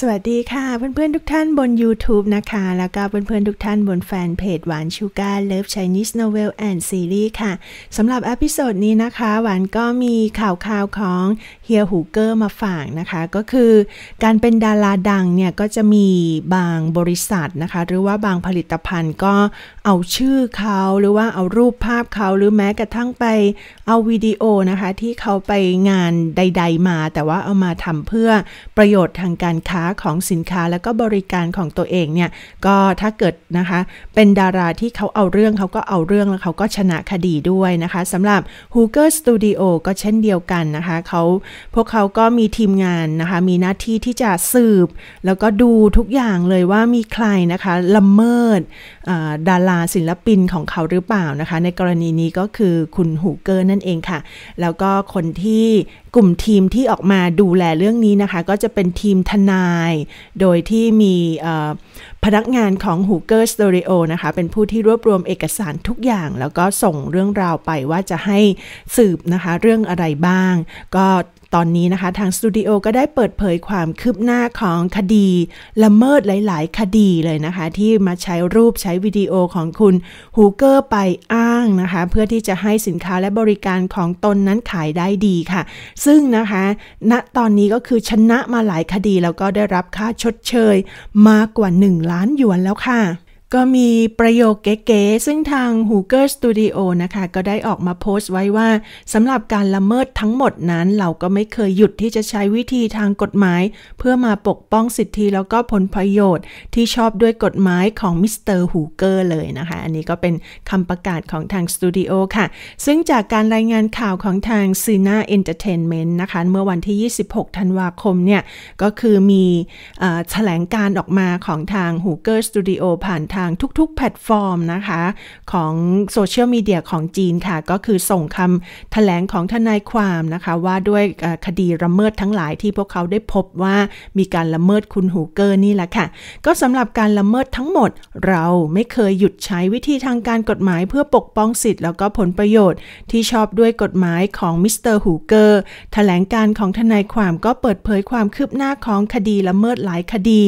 สวัสดีค่ะ เพื่อนๆทุกท่านบน YouTube นะคะ แล้วก็เพื่อนๆทุกท่านบนแฟนเพจ หวานชูการเลิฟชไนนิสโนเวลแอนด์ซีรีส์ค่ะสำหรับอพิโซดนี้นะคะ หวานก็มีข่าวข่าวของเฮียฮูเกอร์มาฝากนะคะ ก็คือการเป็นดาราดังเนี่ย ก็จะมีบางบริษัทนะคะ หรือว่าบางผลิตภัณฑ์ก็เอาชื่อเขาหรือว่าเอารูปภาพเขาหรือแม้กระทั่งไปเอาวิดีโอนะคะที่เขาไปงานใด ๆมา แต่ว่าเอามาทำเพื่อประโยชน์ทางการค้าาของสินค้าและก็บริการของตัวเองเนี่ย ก็ถ้าเกิดนะคะ เป็นดาราที่เขาเอาเรื่อง เขาก็เอาเรื่องแล้วเขาก็ชนะคดีด้วยนะคะสำหรับ h o o k e r Studio ก็เช่นเดียวกันนะคะเขาพวกเขาก็มีทีมงานนะคะมีหน้าที่ที่จะสืบ แล้วก็ดูทุกอย่างเลยว่ามีใครนะคะละเมิดดาราศิลปินของเขาหรือเปล่านะคะ ในกรณีนี้ก็คือคุณฮูเกอร์นั่นเองค่ะ แล้วก็คนที่กลุ่มทีมที่ออกมาดูแลเรื่องนี้นะคะ ก็จะเป็นทีมทนายโดยที่มีพนักงานของ h o o k e r Stereo นะคะ เป็นผู้ที่รวบรวมเอกสารทุกอย่าง แล้วก็ส่งเรื่องราวไปว่าจะให้สืบนะคะ เรื่องอะไรบ้าง ก็ตอนนี้นะคะ ทางสตูดิโอก็ได้เปิดเผยความคืบหน้าของคดีละเมิดหลายๆคดีเลยนะคะ ที่มาใช้รูปใช้วิดีโอของคุณฮูเกอร์ไปอ้าางนะคะ เพื่อที่จะให้สินค้าและบริการของตนนั้นขายได้ดีค่ะ ซึ่งนะคะณนะตอนนี้ก็คือชนะมาหลายคดี แล้วก็ได้รับค่าชดเชยมากกว่า 1 ล้านหยวนแล้วค่ะก็มีประโยคเก๋ๆ ซึ่งทาง h o o g e r Studio นะคะ ก็ได้ออกมาโพสต์ไว้ว่าสำหรับการละเมิดทั้งหมดนั้น เราก็ไม่เคยหยุดที่จะใช้วิธีทางกฎหมาย เพื่อมาปกป้องสิทธิแล้วก็ผลประโยชน์ที่ชอบด้วยกฎหมายของมิสเตอร์ฮูเกอร์เลยนะคะ อันนี้ก็เป็นคำประกาศของทางสตูดิโอค่ะ ซึ่งจากการรายงานข่าวของทางซีนาเอนเตอร์เทนเมนต์นะคะ เมื่อวันที่ 26ธันวาคมเนี่ยก็คือมีแถลงการออกมาของทางฮูเกอร์สตูดิโอผ่านทางางทุกๆ แพลตฟอร์มนะคะของโซเชียลมีเดียของจีนค่ะ ก็คือส่งคำแถลงของทนายความนะคะว่าด้วยคดีละเมิดทั้งหลายที่พวกเขาได้พบว่ามีการละเมิดคุณหูเกอร์นี่แหละค่ะ ก็สำหรับการละเมิดทั้งหมด เราไม่เคยหยุดใช้วิธีทางการกฎหมายเพื่อปกป้องสิทธิ์แล้วก็ผลประโยชน์ ที่ชอบด้วยกฎหมายของมิสเตอร์หูเกอร์แถลงการของทนายความก็เปิดเผยความคืบหน้าของคดีละเมิดหลายคดี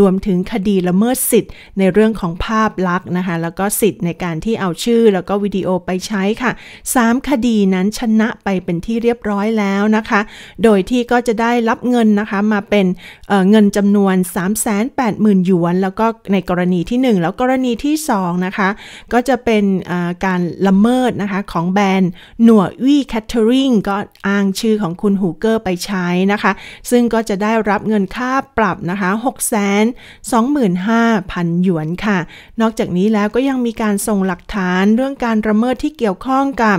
รวมถึงคดีละเมิดสิทธิ์ในเรื่องของภาพลักษณ์นะคะ แล้วก็สิทธิ์ในการที่เอาชื่อแล้วก็วิดีโอไปใช้ค่ะ 3 คดีนั้นชนะไปเป็นที่เรียบร้อยแล้วนะคะ โดยที่ก็จะได้รับเงินนะคะมาเป็นเเงินจำนวน380,000หยวน แล้วก็ในกรณีที่ 1 แล้วกรณีที่2นะคะ ก็จะเป็นการละเมิดนะคะของแบรนด์หน่ววีแคทเทอริงก็อ้างชื่อของคุณฮูเกอร์ไปใช้นะคะ ซึ่งก็จะได้รับเงินค่าปรับนะคะ6 2 5 0 0 0หยวนค่ะนอกจากนี้แล้วก็ยังมีการส่งหลักฐานเรื่องการระเมิดที่เกี่ยวข้องกับ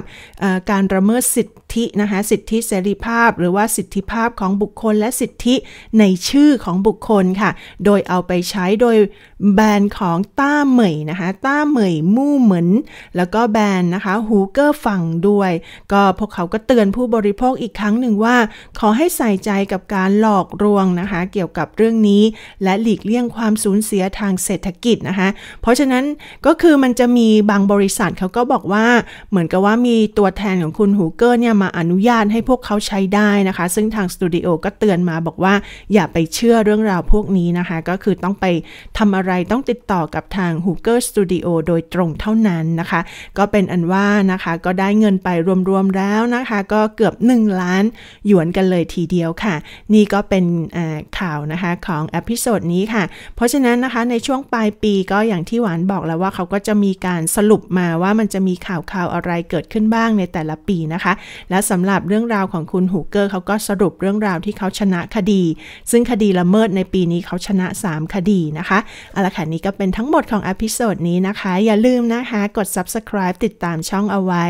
การระเมิดสิทธินะคะสิทธิเสรีภาพหรือว่าสิทธิภาพของบุคคลและสิทธิในชื่อของบุคคลค่ะ โดยเอาไปใช้โดยแบรนด์ของต้าเหมยนะคะ ต้าเหมยมู่เหมือน แล้วก็แบรนด์นะคะฮูเกอร์ฝั่งด้วย ก็พวกเขาก็เตือนผู้บริโภคอีกครั้งหนึ่งว่า ขอให้ใส่ใจกับการหลอกลวงนะคะเกี่ยวกับเรื่องนี้ และหลีกเลี่ยงความสูญเสียทางเศรษฐกิจนะคะเพราะฉะนั้นก็คือมันจะมีบางบริษัทเขาก็บอกว่าเหมือนกับว่ามีตัวแทนของคุณฮูเกอร์เนี่ยมาอนุญาตให้พวกเขาใช้ได้นะคะ ซึ่งทางสตูดิโอก็เตือนมาบอกว่า อย่าไปเชื่อเรื่องราวพวกนี้นะคะ ก็คือต้องไปทำอะไรต้องติดต่อกับทางฮูเกอร์สตูดิโอโดยตรงเท่านั้นนะคะ ก็เป็นอันว่านะคะก็ได้เงินไปรวมๆแล้วนะคะ ก็เกือบ1ล้านหยวนกันเลยทีเดียวค่ะนี่ก็เป็นข่าวนะคะของอพิโซดนี้ค่ะ เพราะฉะนั้นนะคะในช่วงปลายปีก็อย่างที่หวานบอกแล้วว่าเขาก็จะมีการสรุปมาว่ามันจะมีข่าวข่าวอะไรเกิดขึ้นบ้างในแต่ละปีนะคะ และสำหรับเรื่องราวของคุณฮูเกอร์เขาก็สรุปเรื่องราวที่เขาชนะคดี ซึ่งคดีละเมิดในปีนี้เขาชนะ 3 คดีนะคะเอาละค่ะนี้ก็เป็นทั้งหมดของอพิโซดนี้นะคะ อย่าลืมนะคะกด subscribe ติดตามช่องเอาไว้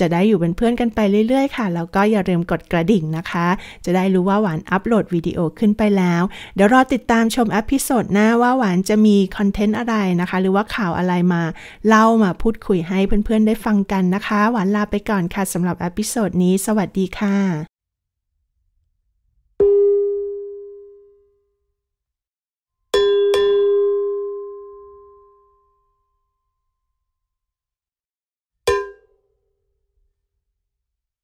จะได้อยู่เป็นเพื่อนกันไปเรื่อย ๆค่ะแล้วก็อย่าลืมกดกระดิ่งนะคะ จะได้รู้ว่าหวานอัปโหลดวิดีโอขึ้นไปแล้วเดี๋ยวรอติดตามชมอพิโซดหน้าว่าหวานจะมีคอนเทนต์อะไรนะคะหรือว่าข่าวอะไรมาเล่ามาพูดคุยให้เพื่อนๆได้ฟังกันนะคะ หวานลาไปก่อนค่ะสำหรับอพิโซดนี้ สวัสดีค่ะ